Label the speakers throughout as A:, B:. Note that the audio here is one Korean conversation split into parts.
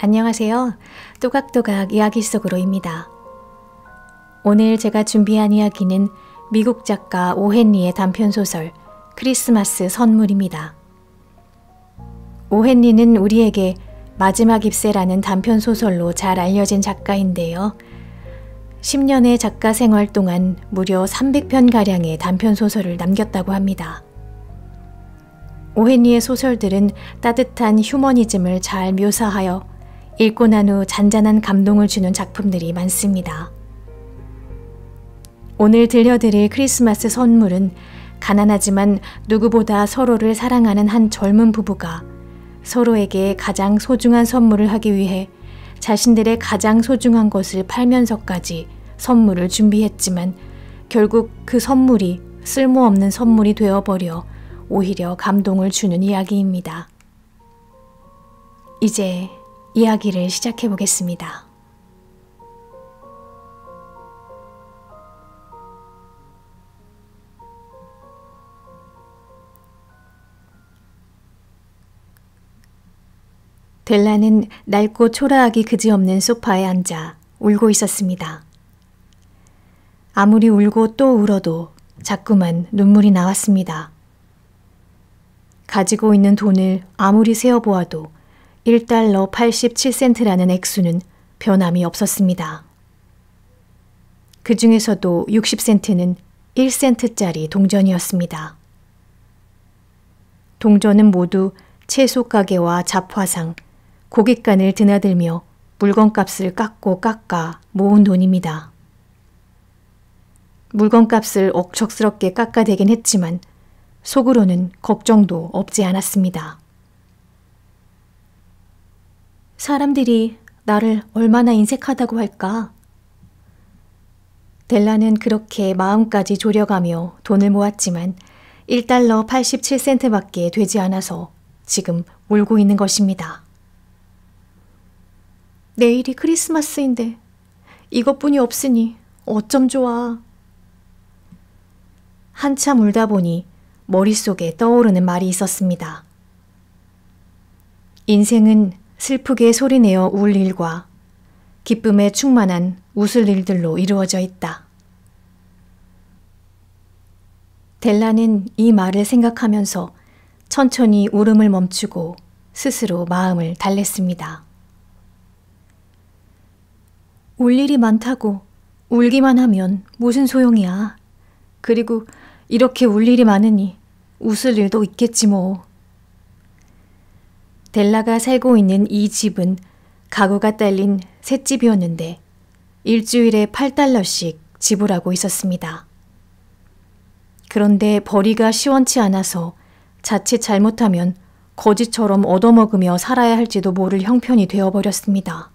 A: 안녕하세요. 또각또각 이야기 속으로입니다. 오늘 제가 준비한 이야기는 미국 작가 오헨리의 단편소설 크리스마스 선물입니다. 오헨리는 우리에게 마지막 입세라는 단편소설로 잘 알려진 작가인데요. 10년의 작가 생활 동안 무려 300편가량의 단편소설을 남겼다고 합니다. 오헨리의 소설들은 따뜻한 휴머니즘을 잘 묘사하여 읽고 난 후 잔잔한 감동을 주는 작품들이 많습니다. 오늘 들려드릴 크리스마스 선물은 가난하지만 누구보다 서로를 사랑하는 한 젊은 부부가 서로에게 가장 소중한 선물을 하기 위해 자신들의 가장 소중한 것을 팔면서까지 선물을 준비했지만 결국 그 선물이 쓸모없는 선물이 되어버려 오히려 감동을 주는 이야기입니다. 이제 이야기를 시작해 보겠습니다. 델라는 낡고 초라하기 그지없는 소파에 앉아 울고 있었습니다. 아무리 울고 또 울어도 자꾸만 눈물이 나왔습니다. 가지고 있는 돈을 아무리 세어보아도 1달러 87센트라는 액수는 변함이 없었습니다. 그 중에서도 60센트는 1센트짜리 동전이었습니다. 동전은 모두 채소 가게와 잡화상, 고깃간을 드나들며 물건값을 깎고 깎아 모은 돈입니다. 물건값을 억척스럽게 깎아대긴 했지만 속으로는 걱정도 없지 않았습니다. 사람들이 나를 얼마나 인색하다고 할까? 델라는 그렇게 마음까지 졸여가며 돈을 모았지만 1달러 87센트밖에 되지 않아서 지금 울고 있는 것입니다. 내일이 크리스마스인데 이것뿐이 없으니 어쩜 좋아. 한참 울다 보니 머릿속에 떠오르는 말이 있었습니다. 인생은 슬프게 소리내어 울 일과 기쁨에 충만한 웃을 일들로 이루어져 있다. 델라는 이 말을 생각하면서 천천히 울음을 멈추고 스스로 마음을 달랬습니다. 울 일이 많다고 울기만 하면 무슨 소용이야. 그리고 이렇게 울 일이 많으니 웃을 일도 있겠지 뭐. 델라가 살고 있는 이 집은 가구가 딸린 셋집이었는데 일주일에 8달러씩 지불하고 있었습니다. 그런데 벌이가 시원치 않아서 자칫 잘못하면 거지처럼 얻어먹으며 살아야 할지도 모를 형편이 되어버렸습니다.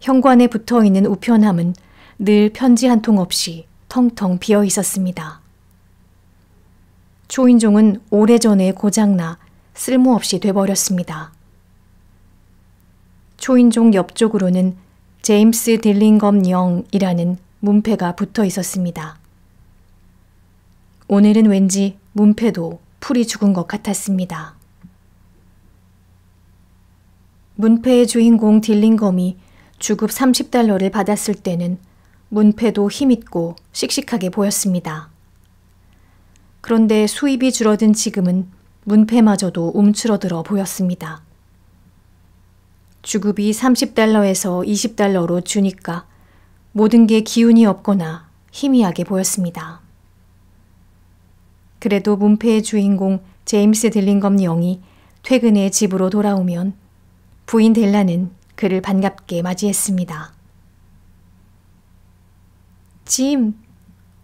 A: 현관에 붙어 있는 우편함은 늘 편지 한 통 없이 텅텅 비어 있었습니다. 초인종은 오래전에 고장나 쓸모없이 돼버렸습니다. 초인종 옆쪽으로는 제임스 딜링검 영이라는 문패가 붙어 있었습니다. 오늘은 왠지 문패도 풀이 죽은 것 같았습니다. 문패의 주인공 딜링검이 주급 30달러를 받았을 때는 문패도 힘있고 씩씩하게 보였습니다. 그런데 수입이 줄어든 지금은 문패마저도 움츠러들어 보였습니다. 주급이 30달러에서 20달러로 주니까 모든 게 기운이 없거나 희미하게 보였습니다. 그래도 문패의 주인공 제임스 딜링검 영이 퇴근해 집으로 돌아오면 부인 델라는 그를 반갑게 맞이했습니다. 짐,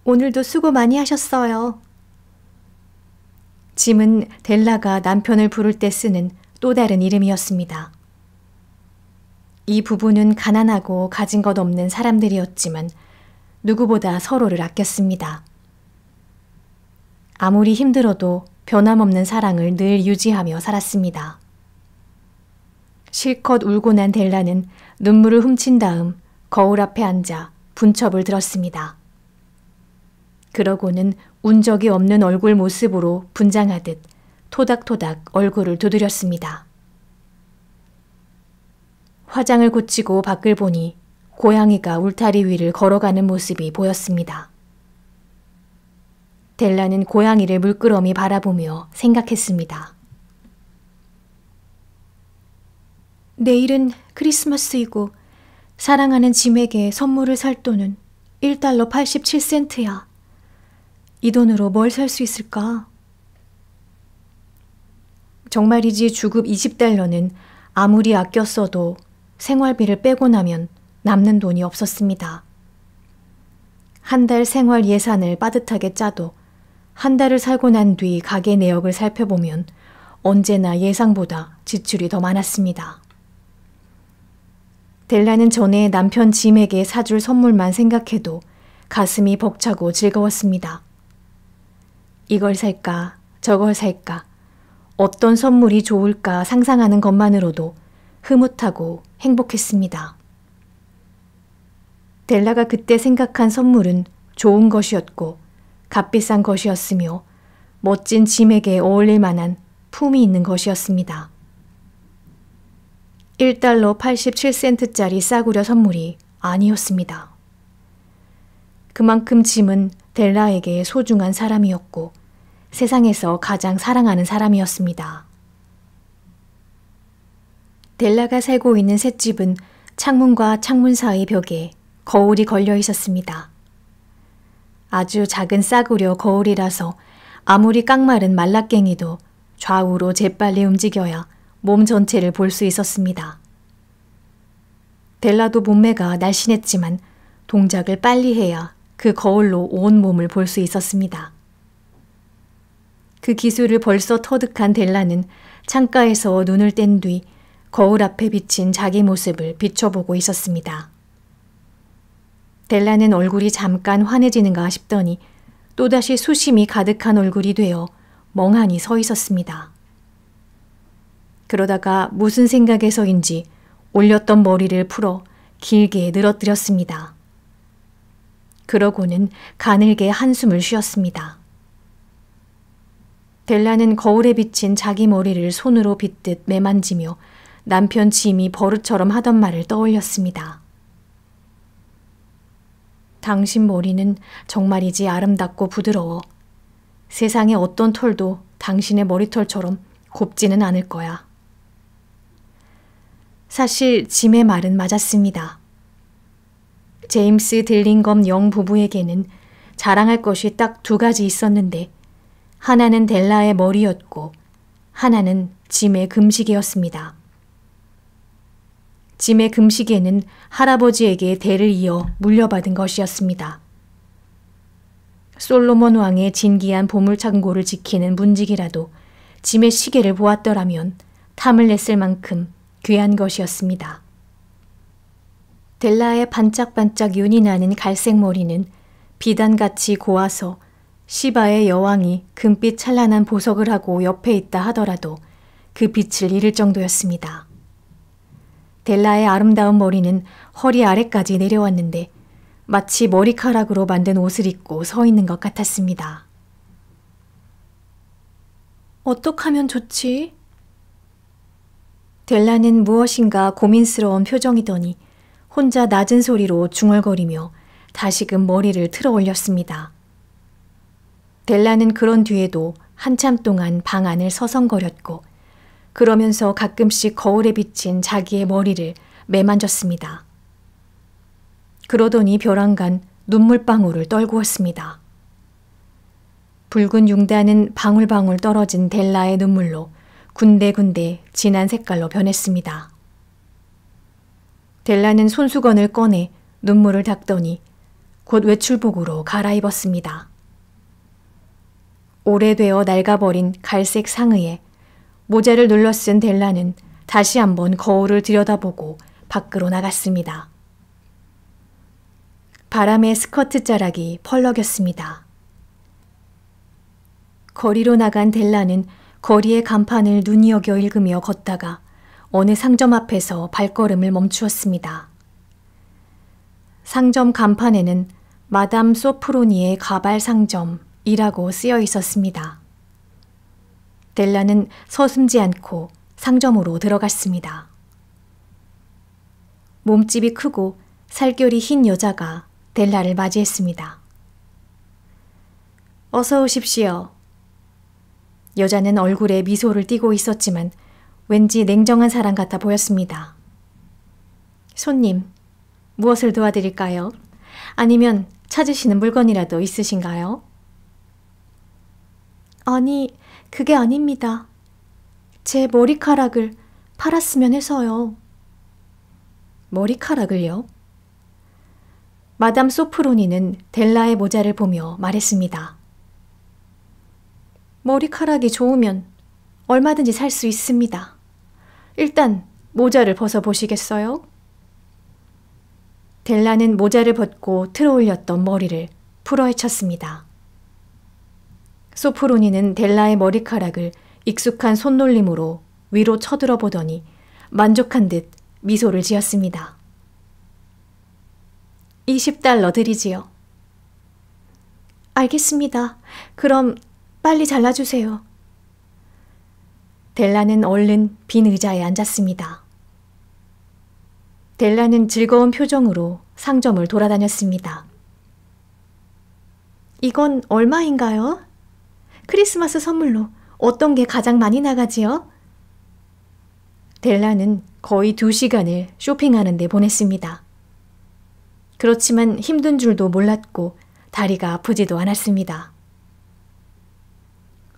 A: 오늘도 수고 많이 하셨어요. 짐은 델라가 남편을 부를 때 쓰는 또 다른 이름이었습니다. 이 부부는 가난하고 가진 것 없는 사람들이었지만 누구보다 서로를 아꼈습니다. 아무리 힘들어도 변함없는 사랑을 늘 유지하며 살았습니다. 실컷 울고 난 델라는 눈물을 훔친 다음 거울 앞에 앉아 분첩을 들었습니다. 그러고는 운 적이 없는 얼굴 모습으로 분장하듯 토닥토닥 얼굴을 두드렸습니다. 화장을 고치고 밖을 보니 고양이가 울타리 위를 걸어가는 모습이 보였습니다. 델라는 고양이를 물끄러미 바라보며 생각했습니다. 내일은 크리스마스이고 사랑하는 짐에게 선물을 살 돈은 1달러 87센트야. 이 돈으로 뭘 살 수 있을까? 정말이지 주급 20달러는 아무리 아껴 써도 생활비를 빼고 나면 남는 돈이 없었습니다. 한 달 생활 예산을 빠듯하게 짜도 한 달을 살고 난 뒤가게 내역을 살펴보면 언제나 예상보다 지출이 더 많았습니다. 델라는 전에 남편 짐에게 사줄 선물만 생각해도 가슴이 벅차고 즐거웠습니다. 이걸 살까, 저걸 살까, 어떤 선물이 좋을까 상상하는 것만으로도 흐뭇하고 행복했습니다. 델라가 그때 생각한 선물은 좋은 것이었고 값비싼 것이었으며 멋진 짐에게 어울릴 만한 품이 있는 것이었습니다. 1달러 87센트짜리 싸구려 선물이 아니었습니다. 그만큼 짐은 델라에게 소중한 사람이었고 세상에서 가장 사랑하는 사람이었습니다. 델라가 살고 있는 셋집은 창문과 창문 사이 벽에 거울이 걸려 있었습니다. 아주 작은 싸구려 거울이라서 아무리 깡마른 말라깽이도 좌우로 재빨리 움직여야 몸 전체를 볼 수 있었습니다. 델라도 몸매가 날씬했지만 동작을 빨리 해야 그 거울로 온 몸을 볼 수 있었습니다. 그 기술을 벌써 터득한 델라는 창가에서 눈을 뗀 뒤 거울 앞에 비친 자기 모습을 비춰보고 있었습니다. 델라는 얼굴이 잠깐 환해지는가 싶더니 또다시 수심이 가득한 얼굴이 되어 멍하니 서 있었습니다. 그러다가 무슨 생각에서인지 올렸던 머리를 풀어 길게 늘어뜨렸습니다. 그러고는 가늘게 한숨을 쉬었습니다. 델라는 거울에 비친 자기 머리를 손으로 빗듯 매만지며 남편 짐이 버릇처럼 하던 말을 떠올렸습니다. 당신 머리는 정말이지 아름답고 부드러워. 세상의 어떤 털도 당신의 머리털처럼 곱지는 않을 거야. 사실 짐의 말은 맞았습니다. 제임스 딜링검 영 부부에게는 자랑할 것이 딱 두 가지 있었는데 하나는 델라의 머리였고 하나는 짐의 금식계였습니다 짐의 금시계는 할아버지에게 대를 이어 물려받은 것이었습니다. 솔로몬 왕의 진기한 보물창고를 지키는 문직이라도 짐의 시계를 보았더라면 탐을 냈을 만큼 귀한 것이었습니다. 델라의 반짝반짝 윤이 나는 갈색 머리는 비단같이 고와서 시바의 여왕이 금빛 찬란한 보석을 하고 옆에 있다 하더라도 그 빛을 잃을 정도였습니다. 델라의 아름다운 머리는 허리 아래까지 내려왔는데 마치 머리카락으로 만든 옷을 입고 서 있는 것 같았습니다. 어떡하면 좋지? 델라는 무엇인가 고민스러운 표정이더니 혼자 낮은 소리로 중얼거리며 다시금 머리를 틀어 올렸습니다. 델라는 그런 뒤에도 한참 동안 방 안을 서성거렸고 그러면서 가끔씩 거울에 비친 자기의 머리를 매만졌습니다. 그러더니 벼랑간 눈물방울을 떨구었습니다. 붉은 융단은 방울방울 떨어진 델라의 눈물로 군데군데 진한 색깔로 변했습니다. 델라는 손수건을 꺼내 눈물을 닦더니 곧 외출복으로 갈아입었습니다. 오래되어 낡아버린 갈색 상의에 모자를 눌러쓴 델라는 다시 한번 거울을 들여다보고 밖으로 나갔습니다. 바람에 스커트 자락이 펄럭였습니다. 거리로 나간 델라는 거리의 간판을 눈여겨 읽으며 걷다가 어느 상점 앞에서 발걸음을 멈추었습니다. 상점 간판에는 마담 소프로니의 가발 상점이라고 쓰여 있었습니다. 델라는 서슴지 않고 상점으로 들어갔습니다. 몸집이 크고 살결이 흰 여자가 델라를 맞이했습니다. 어서 오십시오. 여자는 얼굴에 미소를 띠고 있었지만 왠지 냉정한 사람 같아 보였습니다. 손님, 무엇을 도와드릴까요? 아니면 찾으시는 물건이라도 있으신가요? 아니, 그게 아닙니다. 제 머리카락을 팔았으면 해서요. 머리카락을요? 마담 소프로니는 델라의 모자를 보며 말했습니다. 머리카락이 좋으면 얼마든지 살 수 있습니다. 일단 모자를 벗어보시겠어요? 델라는 모자를 벗고 틀어올렸던 머리를 풀어헤쳤습니다. 소프로니는 델라의 머리카락을 익숙한 손놀림으로 위로 쳐들어 보더니 만족한 듯 미소를 지었습니다. 20달러 드리지요. 알겠습니다. 그럼 빨리 잘라주세요. 델라는 얼른 빈 의자에 앉았습니다. 델라는 즐거운 표정으로 상점을 돌아다녔습니다. 이건 얼마인가요? 크리스마스 선물로 어떤 게 가장 많이 나가지요? 델라는 거의 두 시간을 쇼핑하는데 보냈습니다. 그렇지만 힘든 줄도 몰랐고 다리가 아프지도 않았습니다.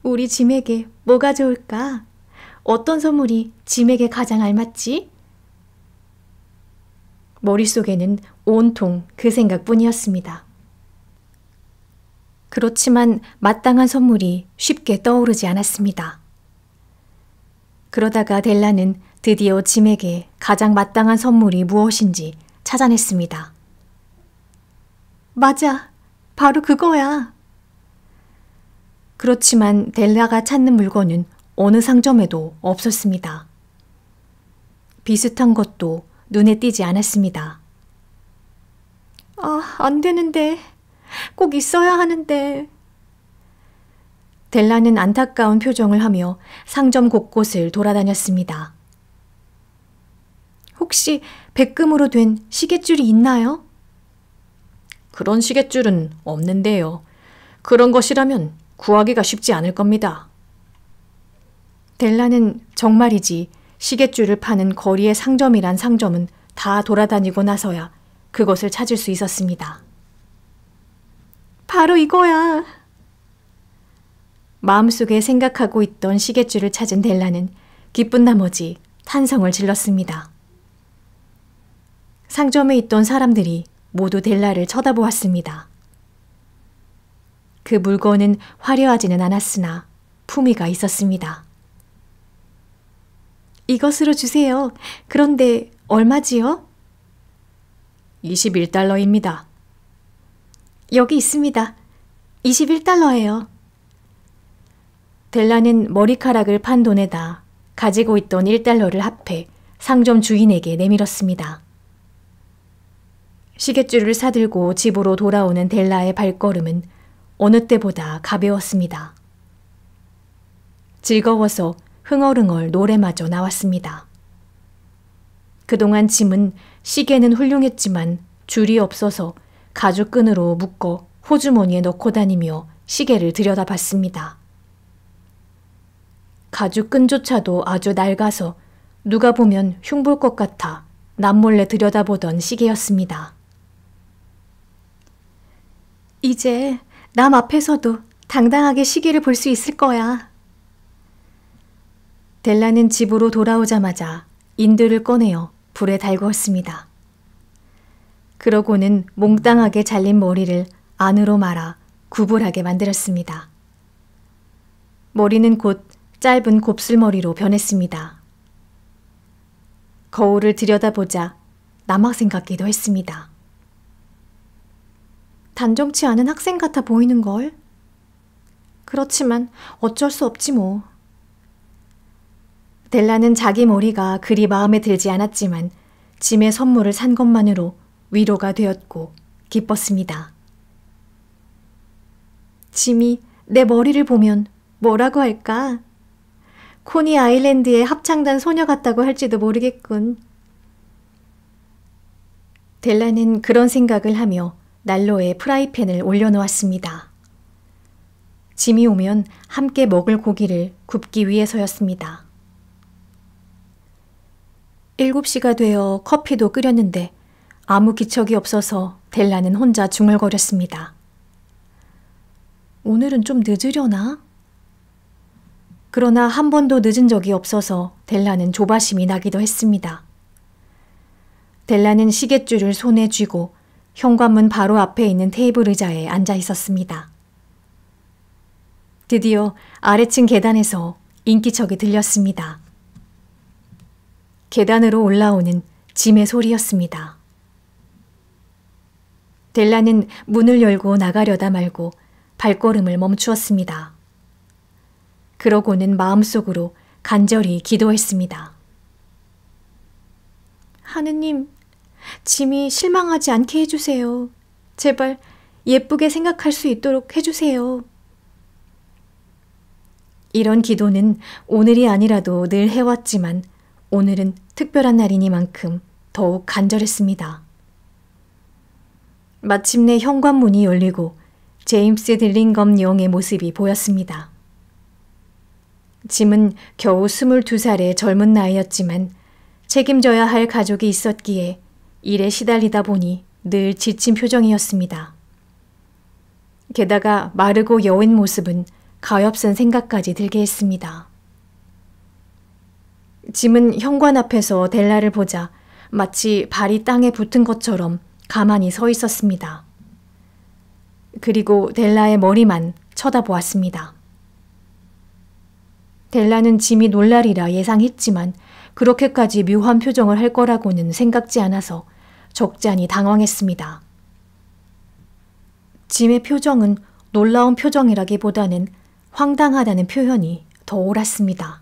A: 우리 짐에게 뭐가 좋을까? 어떤 선물이 짐에게 가장 알맞지? 머릿속에는 온통 그 생각뿐이었습니다. 그렇지만 마땅한 선물이 쉽게 떠오르지 않았습니다. 그러다가 델라는 드디어 짐에게 가장 마땅한 선물이 무엇인지 찾아냈습니다. 맞아. 바로 그거야. 그렇지만 델라가 찾는 물건은 어느 상점에도 없었습니다. 비슷한 것도 눈에 띄지 않았습니다. 아, 안 되는데. 꼭 있어야 하는데. 델라는 안타까운 표정을 하며 상점 곳곳을 돌아다녔습니다. 혹시 백금으로 된 시계줄이 있나요? 그런 시계줄은 없는데요. 그런 것이라면 구하기가 쉽지 않을 겁니다. 델라는 정말이지 시계줄을 파는 거리의 상점이란 상점은 다 돌아다니고 나서야 그것을 찾을 수 있었습니다. 바로 이거야. 마음속에 생각하고 있던 시계줄을 찾은 델라는 기쁜 나머지 탄성을 질렀습니다. 상점에 있던 사람들이 모두 델라를 쳐다보았습니다. 그 물건은 화려하지는 않았으나 품위가 있었습니다. 이것으로 주세요. 그런데 얼마지요? 21달러입니다. 여기 있습니다. 21달러예요. 델라는 머리카락을 판 돈에다 가지고 있던 1달러를 합해 상점 주인에게 내밀었습니다. 시계줄을 사들고 집으로 돌아오는 델라의 발걸음은 어느 때보다 가벼웠습니다. 즐거워서 흥얼흥얼 노래마저 나왔습니다. 그동안 짐은 시계는 훌륭했지만 줄이 없어서 가죽끈으로 묶어 호주머니에 넣고 다니며 시계를 들여다봤습니다. 가죽끈조차도 아주 낡아서 누가 보면 흉볼 것 같아 남몰래 들여다보던 시계였습니다. 이제 남 앞에서도 당당하게 시계를 볼 수 있을 거야. 델라는 집으로 돌아오자마자 인두를 꺼내어 불에 달구었습니다. 그러고는 몽땅하게 잘린 머리를 안으로 말아 구불하게 만들었습니다. 머리는 곧 짧은 곱슬머리로 변했습니다. 거울을 들여다보자 남학생 같기도 했습니다. 단정치 않은 학생 같아 보이는 걸? 그렇지만 어쩔 수 없지 뭐. 델라는 자기 머리가 그리 마음에 들지 않았지만 짐의 선물을 산 것만으로 위로가 되었고 기뻤습니다. 짐이 내 머리를 보면 뭐라고 할까? 코니 아일랜드의 합창단 소녀 같다고 할지도 모르겠군. 델라는 그런 생각을 하며 난로에 프라이팬을 올려놓았습니다. 짐이 오면 함께 먹을 고기를 굽기 위해서였습니다. 7시가 되어 커피도 끓였는데 아무 기척이 없어서 델라는 혼자 중얼거렸습니다. 오늘은 좀 늦으려나? 그러나 한 번도 늦은 적이 없어서 델라는 조바심이 나기도 했습니다. 델라는 시계줄을 손에 쥐고 현관문 바로 앞에 있는 테이블 의자에 앉아 있었습니다. 드디어 아래층 계단에서 인기척이 들렸습니다. 계단으로 올라오는 짐의 소리였습니다. 델라는 문을 열고 나가려다 말고 발걸음을 멈추었습니다. 그러고는 마음속으로 간절히 기도했습니다. 하느님, 짐이 실망하지 않게 해주세요. 제발 예쁘게 생각할 수 있도록 해주세요. 이런 기도는 오늘이 아니라도 늘 해왔지만 오늘은 특별한 날이니만큼 더욱 간절했습니다. 마침내 현관문이 열리고 제임스 딜링검 영의 모습이 보였습니다. 짐은 겨우 22살의 젊은 나이였지만 책임져야 할 가족이 있었기에 일에 시달리다 보니 늘 지친 표정이었습니다. 게다가 마르고 여인 모습은 가엾은 생각까지 들게 했습니다. 짐은 현관 앞에서 델라를 보자 마치 발이 땅에 붙은 것처럼 가만히 서 있었습니다. 그리고 델라의 머리만 쳐다보았습니다. 델라는 짐이 놀라리라 예상했지만 그렇게까지 묘한 표정을 할 거라고는 생각지 않아서 적잖이 당황했습니다. 짐의 표정은 놀라운 표정이라기보다는 황당하다는 표현이 더 옳았습니다.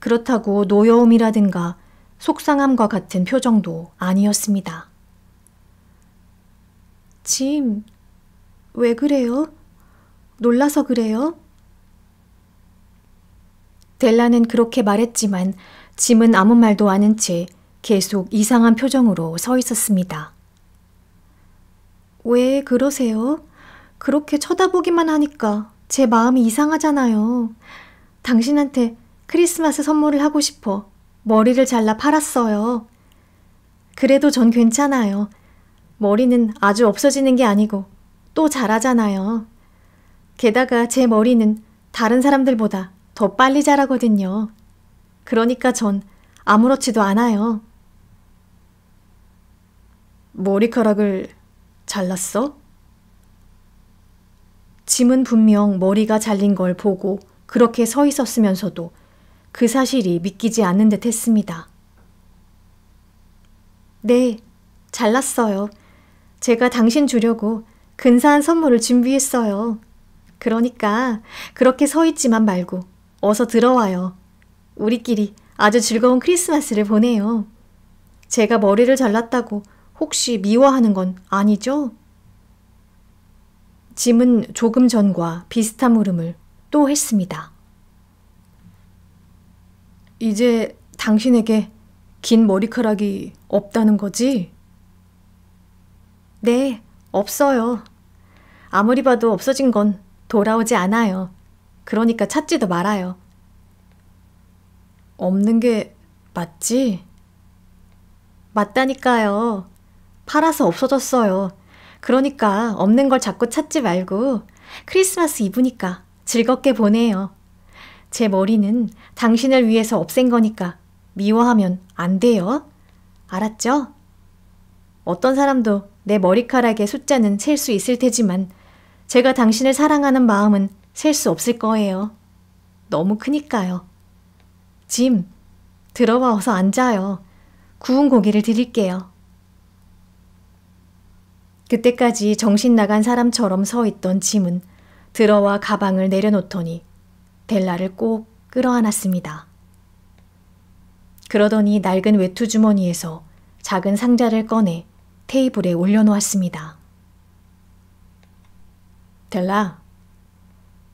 A: 그렇다고 노여움이라든가 속상함과 같은 표정도 아니었습니다. 짐, 왜 그래요? 놀라서 그래요? 델라는 그렇게 말했지만 짐은 아무 말도 않은 채 계속 이상한 표정으로 서 있었습니다. 왜 그러세요? 그렇게 쳐다보기만 하니까 제 마음이 이상하잖아요. 당신한테 크리스마스 선물을 하고 싶어. 머리를 잘라 팔았어요. 그래도 전 괜찮아요. 머리는 아주 없어지는 게 아니고 또 자라잖아요. 게다가 제 머리는 다른 사람들보다 더 빨리 자라거든요. 그러니까 전 아무렇지도 않아요. 머리카락을 잘랐어? 짐은 분명 머리가 잘린 걸 보고 그렇게 서 있었으면서도 그 사실이 믿기지 않는 듯 했습니다. 네, 잘났어요. 제가 당신 주려고 근사한 선물을 준비했어요. 그러니까 그렇게 서 있지만 말고 어서 들어와요. 우리끼리 아주 즐거운 크리스마스를 보내요. 제가 머리를 잘랐다고 혹시 미워하는 건 아니죠? 짐은 조금 전과 비슷한 물음을 또 했습니다. 이제 당신에게 긴 머리카락이 없다는 거지? 네, 없어요. 아무리 봐도 없어진 건 돌아오지 않아요. 그러니까 찾지도 말아요. 없는 게 맞지? 맞다니까요. 팔아서 없어졌어요. 그러니까 없는 걸 자꾸 찾지 말고 크리스마스 이브니까 즐겁게 보내요. 제 머리는 당신을 위해서 없앤 거니까 미워하면 안 돼요. 알았죠? 어떤 사람도 내 머리카락의 숫자는 셀 수 있을 테지만 제가 당신을 사랑하는 마음은 셀 수 없을 거예요. 너무 크니까요. 짐, 들어와 어서 앉아요. 구운 고기를 드릴게요. 그때까지 정신 나간 사람처럼 서 있던 짐은 들어와 가방을 내려놓더니 델라를꼭 끌어안았습니다. 그러더니 낡은 외투 주머니에서 작은 상자를 꺼내 테이블에 올려놓았습니다. 델라,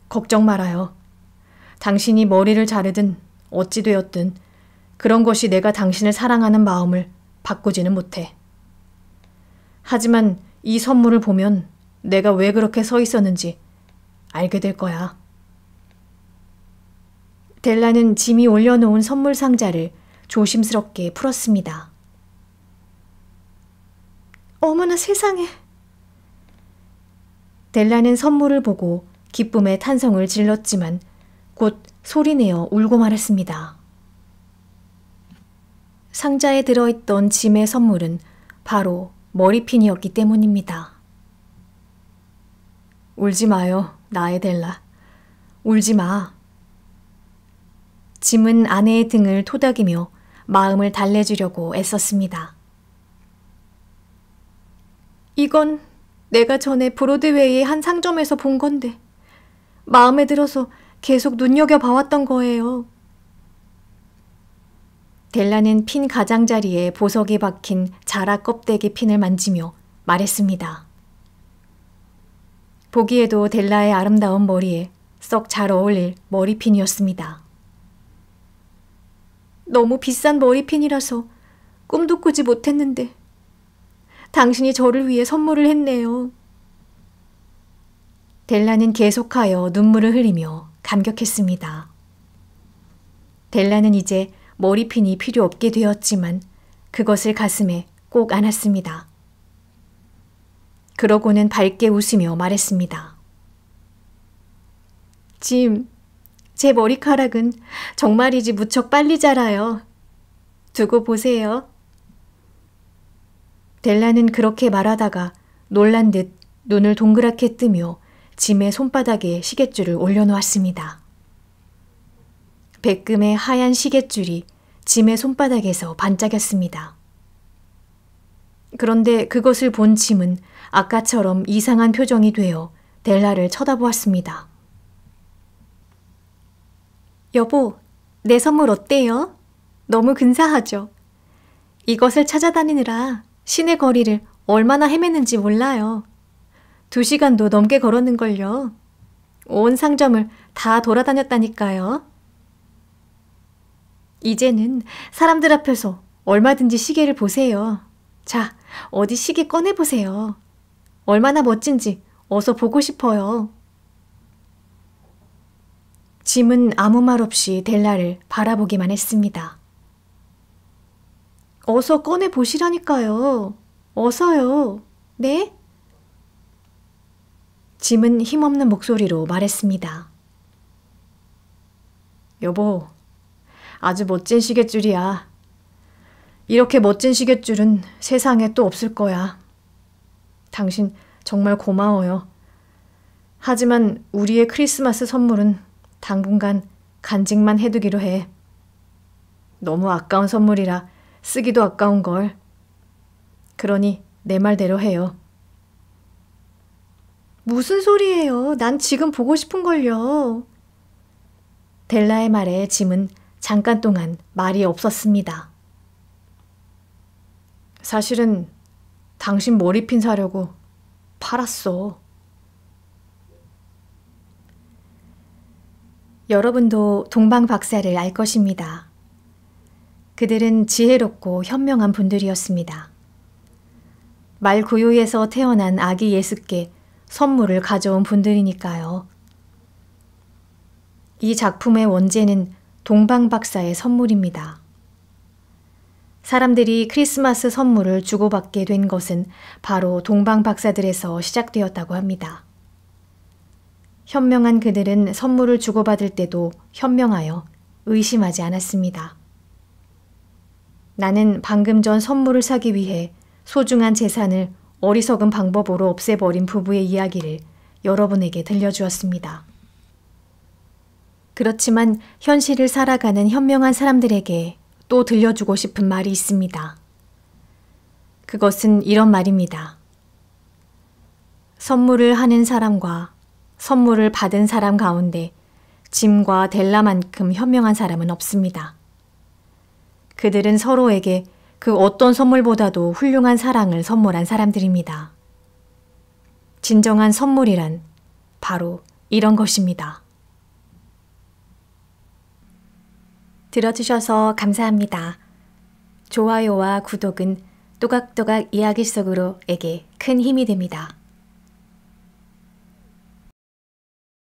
A: 걱정 말아요. 당신이 머리를 자르든 어찌 되었든 그런 것이 내가 당신을 사랑하는 마음을 바꾸지는 못해. 하지만 이 선물을 보면 내가 왜 그렇게 서 있었는지 알게 될 거야. 델라는 짐이 올려놓은 선물 상자를 조심스럽게 풀었습니다. 어머나 세상에! 델라는 선물을 보고 기쁨의 탄성을 질렀지만 곧 소리내어 울고 말았습니다. 상자에 들어있던 짐의 선물은 바로 머리핀이었기 때문입니다. 울지 마요, 나의 델라. 울지 마. 짐은 아내의 등을 토닥이며 마음을 달래주려고 애썼습니다. 이건 내가 전에 브로드웨이의 한 상점에서 본 건데 마음에 들어서 계속 눈여겨봐왔던 거예요. 델라는 핀 가장자리에 보석이 박힌 자라 껍데기 핀을 만지며 말했습니다. 보기에도 델라의 아름다운 머리에 썩 잘 어울릴 머리핀이었습니다. 너무 비싼 머리핀이라서 꿈도 꾸지 못했는데 당신이 저를 위해 선물을 했네요. 델라는 계속하여 눈물을 흘리며 감격했습니다. 델라는 이제 머리핀이 필요 없게 되었지만 그것을 가슴에 꼭 안았습니다. 그러고는 밝게 웃으며 말했습니다. 짐, 제 머리카락은 정말이지 무척 빨리 자라요. 두고 보세요. 델라는 그렇게 말하다가 놀란 듯 눈을 동그랗게 뜨며 짐의 손바닥에 시계줄을 올려놓았습니다. 백금의 하얀 시계줄이 짐의 손바닥에서 반짝였습니다. 그런데 그것을 본 짐은 아까처럼 이상한 표정이 되어 델라를 쳐다보았습니다. 여보, 내 선물 어때요? 너무 근사하죠? 이것을 찾아다니느라 시내 거리를 얼마나 헤맸는지 몰라요. 두 시간도 넘게 걸었는걸요. 온 상점을 다 돌아다녔다니까요. 이제는 사람들 앞에서 얼마든지 시계를 보세요. 자, 어디 시계 꺼내보세요. 얼마나 멋진지 어서 보고 싶어요. 짐은 아무 말 없이 델라를 바라보기만 했습니다. 어서 꺼내 보시라니까요. 어서요. 네? 짐은 힘없는 목소리로 말했습니다. 여보, 아주 멋진 시계줄이야. 이렇게 멋진 시계줄은 세상에 또 없을 거야. 당신 정말 고마워요. 하지만 우리의 크리스마스 선물은 당분간 간직만 해두기로 해. 너무 아까운 선물이라 쓰기도 아까운 걸. 그러니 내 말대로 해요. 무슨 소리예요? 난 지금 보고 싶은 걸요. 델라의 말에 짐은 잠깐 동안 말이 없었습니다. 사실은 당신 머리 핀 사려고 팔았어. 여러분도 동방 박사를 알 것입니다. 그들은 지혜롭고 현명한 분들이었습니다. 말구유에서 태어난 아기 예수께 선물을 가져온 분들이니까요. 이 작품의 원제는 동방 박사의 선물입니다. 사람들이 크리스마스 선물을 주고받게 된 것은 바로 동방 박사들에서 시작되었다고 합니다. 현명한 그들은 선물을 주고받을 때도 현명하여 의심하지 않았습니다. 나는 방금 전 선물을 사기 위해 소중한 재산을 어리석은 방법으로 없애버린 부부의 이야기를 여러분에게 들려주었습니다. 그렇지만 현실을 살아가는 현명한 사람들에게 또 들려주고 싶은 말이 있습니다. 그것은 이런 말입니다. 선물을 하는 사람과 선물을 받은 사람 가운데 짐과 델라만큼 현명한 사람은 없습니다. 그들은 서로에게 그 어떤 선물보다도 훌륭한 사랑을 선물한 사람들입니다. 진정한 선물이란 바로 이런 것입니다. 들어주셔서 감사합니다. 좋아요와 구독은 또각또각 이야기 속으로에게 큰 힘이 됩니다.